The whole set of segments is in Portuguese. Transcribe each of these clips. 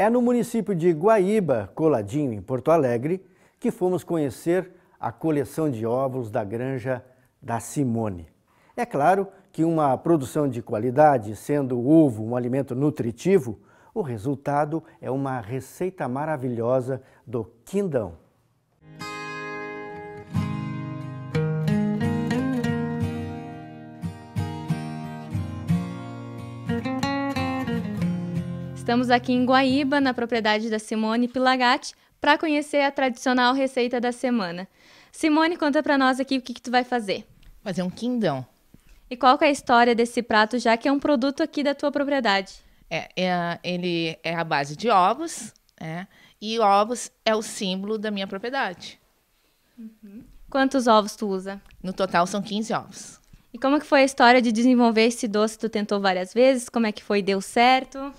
É no município de Guaíba, coladinho em Porto Alegre, que fomos conhecer a coleção de ovos da granja da Simone. É claro que uma produção de qualidade, sendo o ovo um alimento nutritivo, o resultado é uma receita maravilhosa do quindão. Estamos aqui em Guaíba, na propriedade da Simone Pilagatti, para conhecer a tradicional receita da semana. Simone, conta para nós aqui o que, que tu vai fazer. Fazer um quindão. E qual é a história desse prato, já que é um produto aqui da tua propriedade? É, é ele é a base de ovos, né? E ovos é o símbolo da minha propriedade. Uhum. Quantos ovos tu usa? No total são 15 ovos. E como que foi a história de desenvolver esse doce? Tu tentou várias vezes? Como é que foi? Deu certo?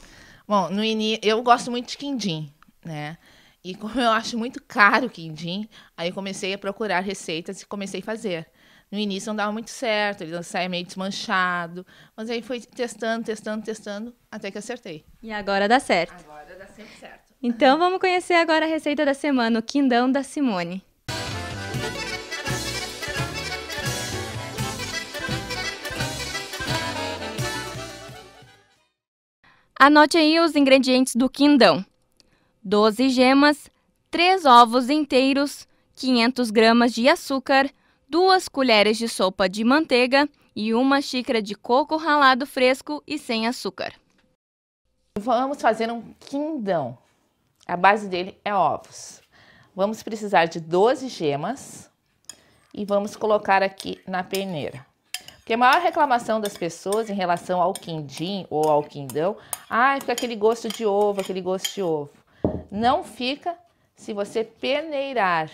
Bom, no início, eu gosto muito de quindim, né? E como eu acho muito caro o quindim, aí eu comecei a procurar receitas e comecei a fazer. No início não dava muito certo, ele saia meio desmanchado, mas aí foi testando, testando, testando, até que acertei. E agora dá certo. Agora dá sempre certo. Então vamos conhecer agora a receita da semana, o quindão da Simone. Anote aí os ingredientes do quindão: 12 gemas, 3 ovos inteiros, 500 gramas de açúcar, 2 colheres de sopa de manteiga e uma xícara de coco ralado fresco e sem açúcar. Vamos fazer um quindão. A base dele é ovos. Vamos precisar de 12 gemas e vamos colocar aqui na peneira. Porque a maior reclamação das pessoas em relação ao quindim ou ao quindão, ah, fica aquele gosto de ovo, aquele gosto de ovo. Não fica se você peneirar.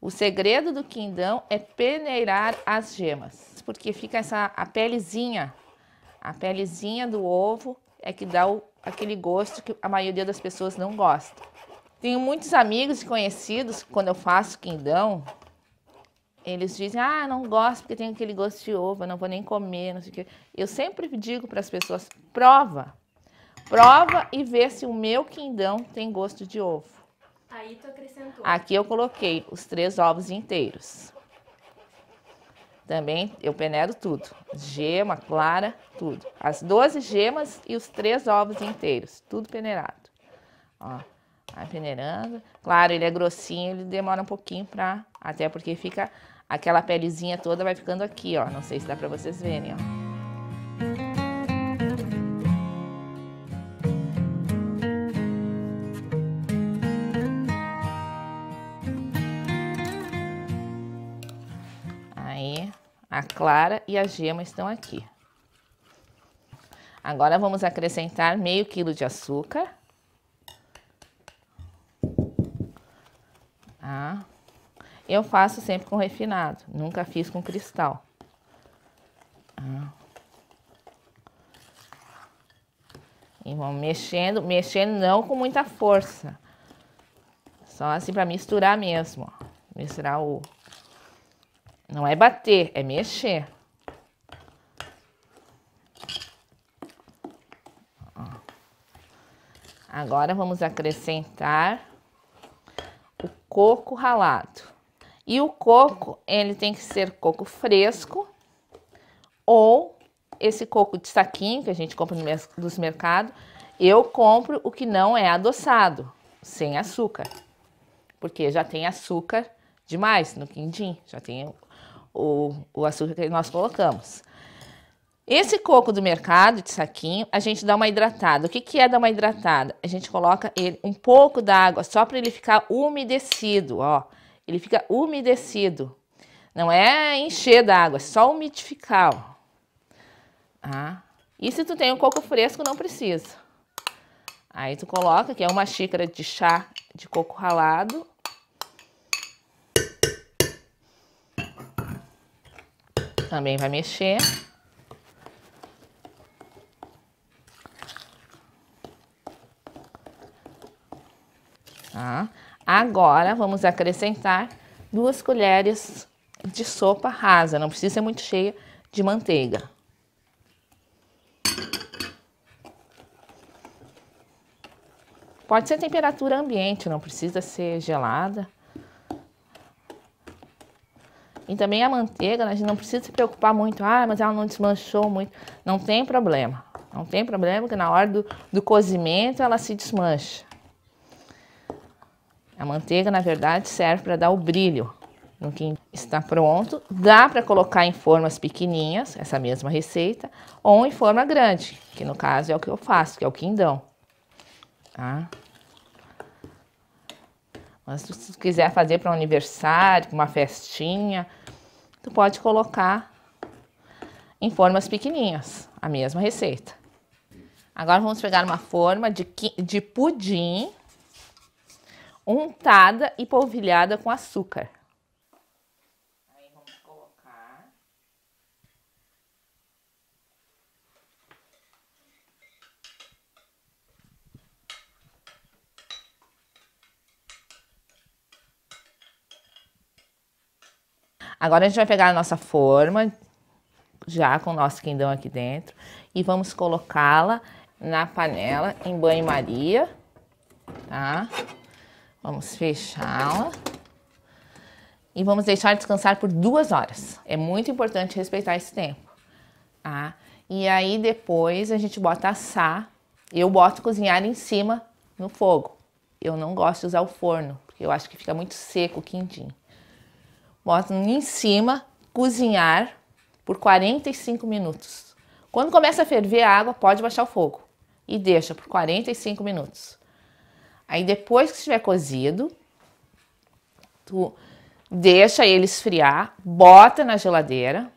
O segredo do quindão é peneirar as gemas, porque fica essa a pelezinha, a pelezinha do ovo é que dá o, aquele gosto que a maioria das pessoas não gosta. Tenho muitos amigos e conhecidos que quando eu faço quindão, eles dizem, ah, não gosto porque tem aquele gosto de ovo, não vou nem comer, não sei o quê. Eu sempre digo para as pessoas, prova. Prova e vê se o meu quindão tem gosto de ovo. Aí tu acrescentou. Aqui eu coloquei os três ovos inteiros. Também eu peneiro tudo. Gema, clara, tudo. As 12 gemas e os três ovos inteiros. Tudo peneirado. Ó vai tá peneirando. Claro, ele é grossinho, ele demora um pouquinho pra... Até porque fica... Aquela pelezinha toda vai ficando aqui, ó. Não sei se dá pra vocês verem, ó. Aí, a clara e a gema estão aqui. Agora vamos acrescentar meio quilo de açúcar. tá? Eu faço sempre com refinado, nunca fiz com cristal. Tá? E vão mexendo, mexendo não com muita força. Só assim para misturar mesmo, ó. Misturar o... Não é bater, é mexer. Agora vamos acrescentar coco ralado. E o coco, ele tem que ser coco fresco ou esse coco de saquinho que a gente compra nos mercados. Eu compro o que não é adoçado, sem açúcar, porque já tem açúcar demais no quindim, já tem o, o açúcar que nós colocamos. Esse coco do mercado, de saquinho, a gente dá uma hidratada. O que, que é dar uma hidratada? A gente coloca ele um pouco d'água, só para ele ficar umedecido, ó. Ele fica umedecido. Não é encher d'água, é só umidificar, ó. Tá? E se tu tem um coco fresco, não precisa. Aí tu coloca, que é uma xícara de chá de coco ralado, também vai mexer. Tá? Agora vamos acrescentar duas colheres de sopa rasa, não precisa ser muito cheia de manteiga. Pode ser temperatura ambiente, não precisa ser gelada. E também a manteiga, né, a gente não precisa se preocupar muito, ah, mas ela não desmanchou muito. Não tem problema. Não tem problema, porque na hora do, do cozimento ela se desmancha. A manteiga, na verdade, serve para dar o brilho no que está pronto. Dá para colocar em formas pequenininhas, essa mesma receita, ou em forma grande, que no caso é o que eu faço, que é o quindão. Tá? Mas se tu quiser fazer para um aniversário, uma festinha, tu pode colocar em formas pequenininhas, a mesma receita. Agora vamos pegar uma forma de, de pudim untada e polvilhada com açúcar. Aí vamos colocar. Agora a gente vai pegar a nossa forma, já com o nosso quindão aqui dentro, e vamos colocá-la na panela em banho-maria, tá? Vamos fechá-la. E vamos deixar descansar por duas horas. É muito importante respeitar esse tempo, tá? E aí depois a gente bota assar. Eu boto cozinhar em cima no fogo. Eu não gosto de usar o forno, porque eu acho que fica muito seco o quindim. Boto em cima, cozinhar por 45 minutos. Quando começa a ferver a água, pode baixar o fogo e deixa por 45 minutos. Aí depois que estiver cozido, tu deixa ele esfriar, bota na geladeira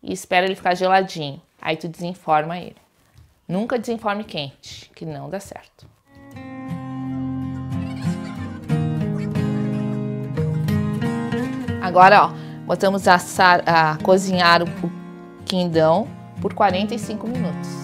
e espera ele ficar geladinho. Aí tu desenforma ele. Nunca desenforme quente, que não dá certo. Agora, ó, botamos a, a cozinhar o quindão por 45 minutos.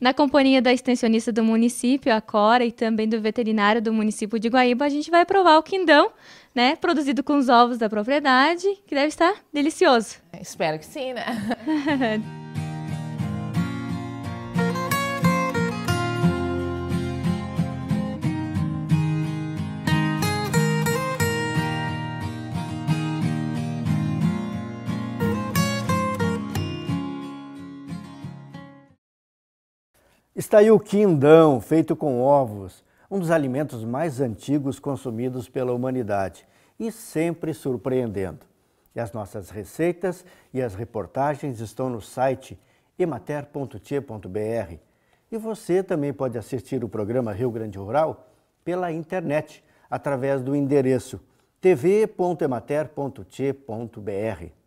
Na companhia da extensionista do município, a Cora, e também do veterinário do município de Guaíba, a gente vai provar o quindão, né? Produzido com os ovos da propriedade, que deve estar delicioso. Espero que sim, né? Está aí o quindão, feito com ovos, um dos alimentos mais antigos consumidos pela humanidade e sempre surpreendendo. E as nossas receitas e as reportagens estão no site emater.tia.br. E você também pode assistir o programa Rio Grande Rural pela internet, através do endereço tv.emater.tia.br.